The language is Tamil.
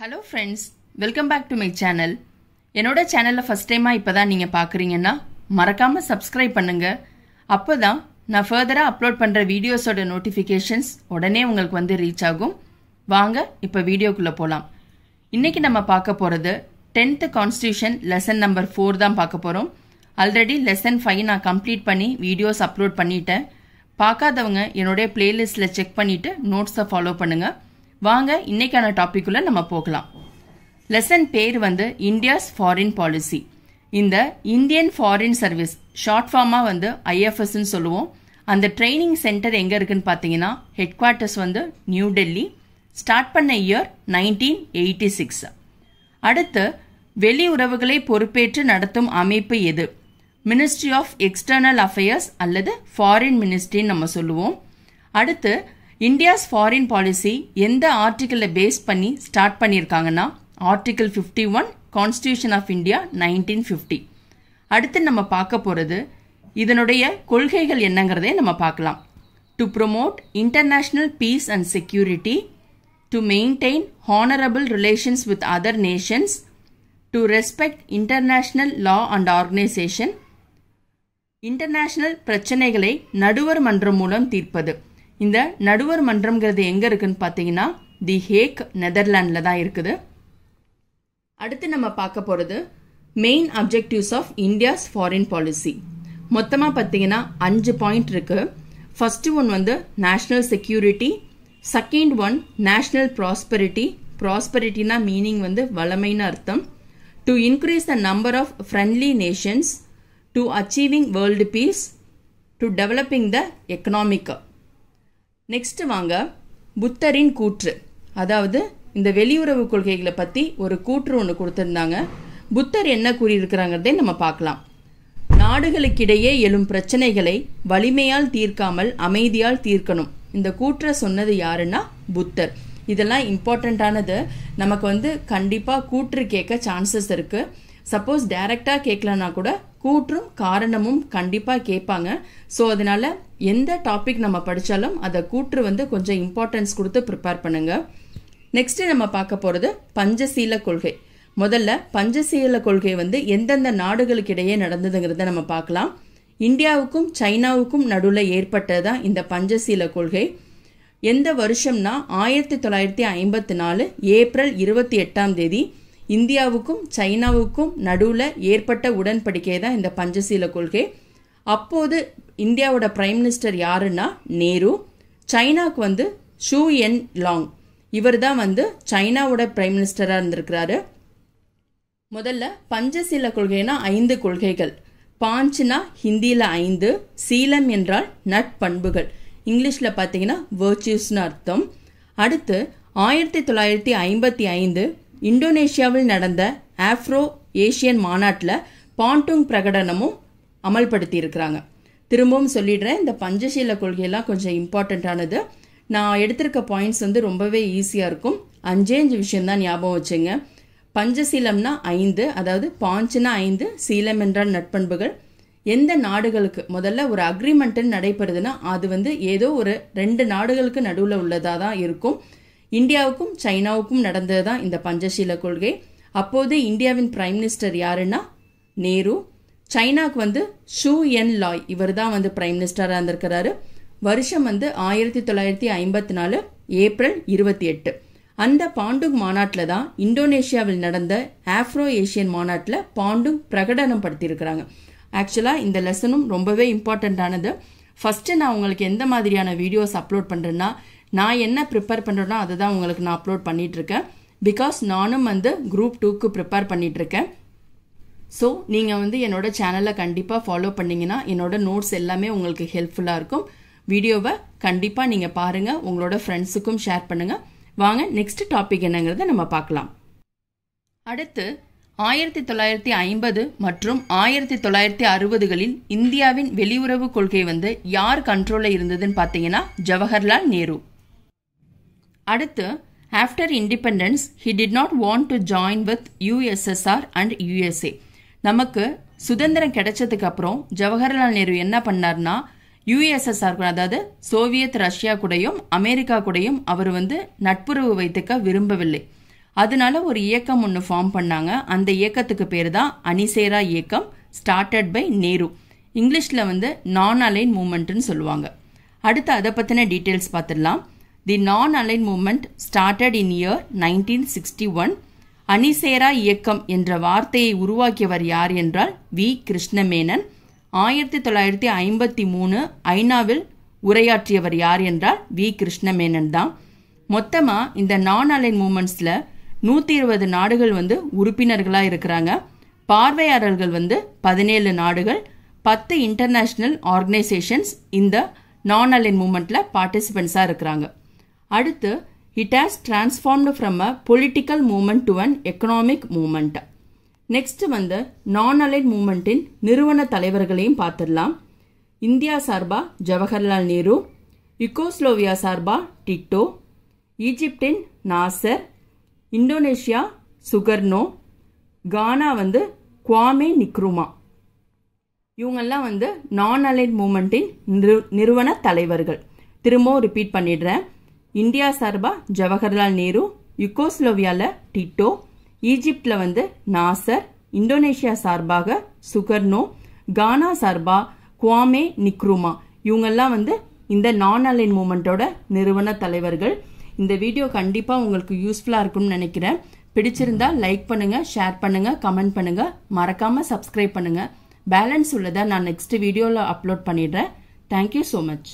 Hello friends welcome back to my channel என்னோட சேனலில் ஃபஸ்ட் டைமாக இப்போ தான் நீங்கள் பார்க்குறீங்கன்னா மறக்காமல் சப்ஸ்கிரைப் பண்ணுங்கள் அப்போ தான் நான் ஃபர்தராக அப்லோட் பண்ணுற வீடியோஸோட நோட்டிஃபிகேஷன்ஸ் உடனே உங்களுக்கு வந்து ரீச் ஆகும் வாங்க இப்போ வீடியோக்குள்ளே போகலாம் இன்றைக்கி நம்ம பார்க்க போகிறது tenth constitution lesson number four தான் பார்க்க போகிறோம் ஆல்ரெடி லெசன் ஃபைவ் நான் கம்ப்ளீட் பண்ணி வீடியோஸ் அப்லோட் பண்ணிட்டேன் பார்க்காதவங்க என்னுடைய பிளேலிஸ்ட்டில் செக் பண்ணிவிட்டு நோட்ஸை ஃபாலோ பண்ணுங்கள் வாங்க இன்னைக்கான டாபிக்குள்ள நம்ம போகலாம் லெசன் பேர் வந்து இந்தியாஸ் ஃபாரின் பாலிசி இந்த இந்தியன் ஃபாரின் சர்வீஸ் ஷார்ட் ஃபார்மாக வந்து ஐஎஃப்எஸ்ன்னு சொல்லுவோம் அந்த ட்ரைனிங் சென்டர் எங்கே இருக்குன்னு பார்த்தீங்கன்னா ஹெட் குவார்ட்டர்ஸ் வந்து நியூ டெல்லி ஸ்டார்ட் பண்ண இயர் நைன்டீன் எயிட்டி சிக்ஸ் அடுத்து வெளியுறவுகளை பொறுப்பேற்று நடத்தும் அமைப்பு எது மினிஸ்ட்ரி ஆஃப் எக்ஸ்டர்னல் அஃபேர்ஸ் அல்லது ஃபாரின் மினிஸ்ட்ரின்னு நம்ம சொல்லுவோம் அடுத்து இந்தியாஸ் ஃபாரின் பாலிசி எந்த ஆர்டிக்கிளில் பேஸ் பண்ணி ஸ்டார்ட் பண்ணியிருக்காங்கன்னா article fifty one constitution of India nineteen fifty அடுத்து நம்ம பார்க்க போகிறது இதனுடைய கொள்கைகள் என்னங்கிறதே நம்ம பார்க்கலாம் to promote international peace and security to maintain honourable relations with other nations to respect international law and organisation international பிரச்சனைகளை நடுவர் மன்றம் மூலம் தீர்ப்பது இந்த நடுவர் மன்றம்ங்கிறது எங்கே இருக்குன்னு பார்த்தீங்கன்னா தி ஹேக் நெதர்லாண்டில் தான் இருக்குது அடுத்து நம்ம பார்க்க போகிறது main objectives of India's foreign policy மொத்தமாக பார்த்தீங்கன்னா அஞ்சு பாயிண்ட் இருக்குது ஃபஸ்ட்டு ஒன் வந்து national security second one national prosperity ப்ராஸ்பெரிட்டினா மீனிங் வந்து வளமைன்னு அர்த்தம் to increase the number of friendly nations to achieving world peace to developing the economic next வாங்க புத்தரின் கூற்று அதாவது இந்த வெளியுறவு கொள்கைகளை பற்றி ஒரு கூற்று ஒன்று கொடுத்துருந்தாங்க புத்தர் என்ன கூறியிருக்கிறாங்கிறதே நம்ம பார்க்கலாம் நாடுகளுக்கிடையே எழும் பிரச்சனைகளை வலிமையால் தீர்க்காமல் அமைதியால் தீர்க்கணும் இந்த கூற்றை சொன்னது யாருன்னா புத்தர் இதெல்லாம் இம்பார்ட்டண்ட்டானது நமக்கு வந்து கண்டிப்பாக கூற்று கேட்க சான்சஸ் இருக்குது சப்போஸ் டைரெக்டாக கேட்கலன்னா கூட கூற்றும் காரணமும் கண்டிப்பாக கேட்பாங்க ஸோ அதனால் எந்த டாபிக் நம்ம படித்தாலும் அதை கூற்று வந்து கொஞ்சம் இம்பார்ட்டன்ஸ் கொடுத்து ப்ரிப்பேர் பண்ணுங்கள் நெக்ஸ்ட்டு நம்ம பார்க்க போகிறது பஞ்சசீல கொள்கை முதல்ல பஞ்சசீல கொள்கை வந்து எந்தெந்த நாடுகளுக்கு இடையே நடந்ததுங்கிறத நம்ம பார்க்கலாம் இந்தியாவுக்கும் சைனாவுக்கும் நடுவில் ஏற்பட்டதான் இந்த பஞ்சசீல கொள்கை எந்த வருஷம்னா ஆயிரத்தி தொள்ளாயிரத்தி ஐம்பத்தி நாலு ஏப்ரல் இருபத்தி எட்டாம் தேதி இந்தியாவுக்கும் சைனாவுக்கும் நடுவில் ஏற்பட்ட உடன்படிக்கை தான் இந்த பஞ்சசீல கொள்கை அப்போது இந்தியாவோட பிரைம் மினிஸ்டர் யாருன்னா நேரு சைனாவுக்கு வந்து ஷூ என் லாங் இவர் தான் வந்து சைனாவோட பிரைம் மினிஸ்டராக இருந்திருக்கிறாரு முதல்ல பஞ்சசீல கொள்கைனா ஐந்து கொள்கைகள் பாஞ்சுனா ஹிந்தியில் ஐந்து சீலம் என்றால் நட்பண்புகள் இங்கிலீஷில் பார்த்தீங்கன்னா வேர்ச்சியூஸ்னு அர்த்தம் அடுத்து ஆயிரத்தி தொள்ளாயிரத்தி ஐம்பத்தி ஐந்து இந்தோனேஷியாவில் நடந்த ஆஃப்ரோ ஏஷியன் மாநாட்டில் பாண்டூங் பிரகடனமும் அமல்படுத்தியிருக்கிறாங்க திரும்பவும் சொல்லிடுறேன் இந்த பஞ்சசீல கொள்கையெல்லாம் கொஞ்சம் இம்பார்ட்டண்ட்டானது நான் எடுத்திருக்க பாயிண்ட்ஸ் வந்து ரொம்பவே ஈஸியாக இருக்கும் அஞ்சே அஞ்சு விஷயம்தான் ஞாபகம் வச்சுங்க பஞ்சசீலம்னா ஐந்து அதாவது பாஞ்சுனா ஐந்து சீலம் என்றால் நட்பண்புகள் எந்த நாடுகளுக்கு முதல்ல ஒரு அக்ரிமெண்ட்டுன்னு நடைபெறுதுன்னா அது வந்து ஏதோ ஒரு ரெண்டு நாடுகளுக்கு நடுவில் உள்ளதாக தான் இருக்கும் இந்தியாவுக்கும் சைனாவுக்கும் நடந்தது தான் இந்த பஞ்சசீல கொள்கை அப்போது இந்தியாவின் பிரைம் மினிஸ்டர் யாருன்னா நேரு சைனாவுக்கு வந்து ஷூ என் லாய் இவர் தான் வந்து பிரைம் மினிஸ்டராக இருந்திருக்கிறாரு வருஷம் வந்து ஆயிரத்தி தொள்ளாயிரத்தி ஐம்பத்தி நாலு ஏப்ரல் இருபத்தி எட்டு அந்த பாண்டுங் மாநாட்டில் தான் இந்தோனேஷியாவில் நடந்த ஆஃப்ரோ ஏஷியன் மாநாட்டில் பாண்டுங் பிரகடனம் படுத்தியிருக்கிறாங்க ஆக்சுவலாக இந்த லெசனும் ரொம்பவே இம்பார்ட்டண்ட்டானது ஃபஸ்ட்டு நான் உங்களுக்கு எந்த மாதிரியான வீடியோஸ் அப்லோட் பண்ணுறேன்னா நான் என்ன ப்ரிப்பேர் பண்ணுறேன்னா அதை தான் உங்களுக்கு நான் அப்லோட் பண்ணிகிட்ருக்கேன் பிகாஸ் நானும் வந்து குரூப் டூக்கு ப்ரிப்பேர் பண்ணிகிட்ருக்கேன் ஸோ நீங்கள் வந்து என்னோட சேனலை கண்டிப்பாக ஃபாலோ பண்ணிங்கன்னா என்னோட நோட்ஸ் எல்லாமே உங்களுக்கு ஹெல்ப்ஃபுல்லாக இருக்கும் வீடியோவை கண்டிப்பாக நீங்கள் பாருங்கள் உங்களோட ஃப்ரெண்ட்ஸுக்கும் ஷேர் பண்ணுங்கள் வாங்க நெக்ஸ்ட் டாபிக் என்னங்கிறத நம்ம பார்க்கலாம் அடுத்து ஆயிரத்தி தொள்ளாயிரத்தி ஐம்பது மற்றும் ஆயிரத்தி தொள்ளாயிரத்தி அறுபதுகளில் இந்தியாவின் வெளியுறவு கொள்கை வந்து யார் கண்ட்ரோலில் இருந்ததுன்னு பார்த்தீங்கன்னா ஜவஹர்லால் நேரு அடுத்து after independence he did not want to join with USSR and USA நமக்கு சுதந்திரம் கிடைச்சதுக்கு அப்புறம் ஜவஹர்லால் நேரு என்ன பண்ணார்னா யூஎஸ்எஸ்ஆர் அதாவது சோவியத் ரஷ்யா கூடயும் அமெரிக்கா கூடயும் அவர் வந்து நட்புறவு வைத்துக்க விரும்பவில்லை அதனால ஒரு இயக்கம் ஒன்று ஃபார்ம் பண்ணாங்க அந்த இயக்கத்துக்கு பேர் தான் அனிசேரா இயக்கம் ஸ்டார்டட் பை நேரு இங்கிலீஷில் வந்து நான் அலைன் மூமெண்ட்னு சொல்லுவாங்க அடுத்து அதை பற்றின டீட்டெயில்ஸ் பார்த்துடலாம் the non align movement started in year nineteen sixty one அணிசேரா இயக்கம் என்ற வார்த்தையை உருவாக்கியவர் யார் என்றால் வி கிருஷ்ணமேனன் ஆயிரத்தி தொள்ளாயிரத்தி ஐம்பத்தி மூணு ஐநாவில் உரையாற்றியவர் யார் என்றால் வி கிருஷ்ணமேனன் தான் மொத்தமாக இந்த நான் அலைன் மூமெண்ட்ஸில் நூற்றி இருபது நாடுகள் வந்து உறுப்பினர்களாக இருக்கிறாங்க பார்வையாளர்கள் வந்து பதினேழு நாடுகள் பத்து இன்டர்நேஷ்னல் ஆர்கனைசேஷன்ஸ் இந்த நான் அலைன் மூமெண்ட்டில் பார்ட்டிசிபெண்ட்ஸாக இருக்கிறாங்க அடுத்து it has transformed from a political movement to an economic movement. Next வந்து நான் அலைட் மூமெண்ட்டின் நிறுவன தலைவர்களையும் பார்த்துடலாம் இந்தியா சார்பா ஜவஹர்லால் நேரு யுகோஸ்லோவியா சார்பா டிட்டோ ஈஜிப்டின் நாசர் இந்தோனேஷியா சுகர்னோ கானா வந்து குவாமே நிக்ருமா இவங்கெல்லாம் வந்து நான் அலைட் மூமெண்ட்டின் நிறுவன தலைவர்கள் திரும்பவும் ரிப்பீட் பண்ணிடுறேன் இந்தியா சார்பாக ஜவஹர்லால் நேரு யுகோஸ்லோவியாவில் டிட்டோ ஈஜிப்டில் வந்து நாசர் இந்தோனேஷியா சார்பாக சுகர்னோ கானா சார்பா குவாமே நிக்ரூமா இவங்கெல்லாம் வந்து இந்த நான் அலைன் மூமெண்ட்டோட நிறுவன தலைவர்கள் இந்த வீடியோ கண்டிப்பாக உங்களுக்கு யூஸ்ஃபுல்லாக இருக்கும்னு நினைக்கிறேன் பிடிச்சிருந்தா லைக் பண்ணுங்கள் ஷேர் பண்ணுங்கள் கமெண்ட் பண்ணுங்கள் மறக்காமல் சப்ஸ்கிரைப் பண்ணுங்கள் பேலன்ஸ் உள்ளதை நான் நெக்ஸ்ட் வீடியோவில் அப்லோட் பண்ணிடுறேன் தேங்க்யூ ஸோ மச்